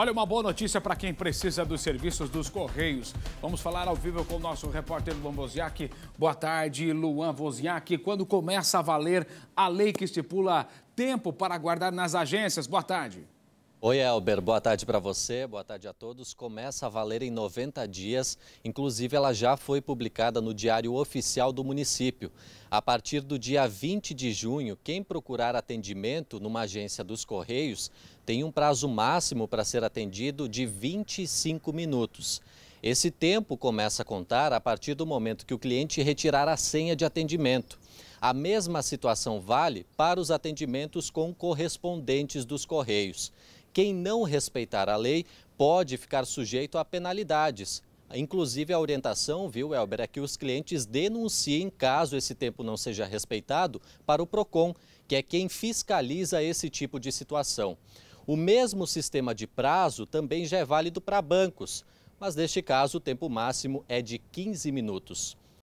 Olha, uma boa notícia para quem precisa dos serviços dos Correios. Vamos falar ao vivo com o nosso repórter Luan Voziak. Boa tarde, Luan Voziak. Quando começa a valer a lei que estipula tempo para guardar nas agências? Boa tarde. Oi, Elber. Boa tarde para você, boa tarde a todos. Começa a valer em 90 dias, inclusive ela já foi publicada no Diário Oficial do município. A partir do dia 20 de junho, quem procurar atendimento numa agência dos Correios tem um prazo máximo para ser atendido de 25 minutos. Esse tempo começa a contar a partir do momento que o cliente retirar a senha de atendimento. A mesma situação vale para os atendimentos com correspondentes dos Correios. Quem não respeitar a lei pode ficar sujeito a penalidades, Inclusive, a orientação, viu, Elber, é que os clientes denunciem, caso esse tempo não seja respeitado, para o PROCON, que é quem fiscaliza esse tipo de situação. O mesmo sistema de prazo também já é válido para bancos, mas neste caso o tempo máximo é de 15 minutos.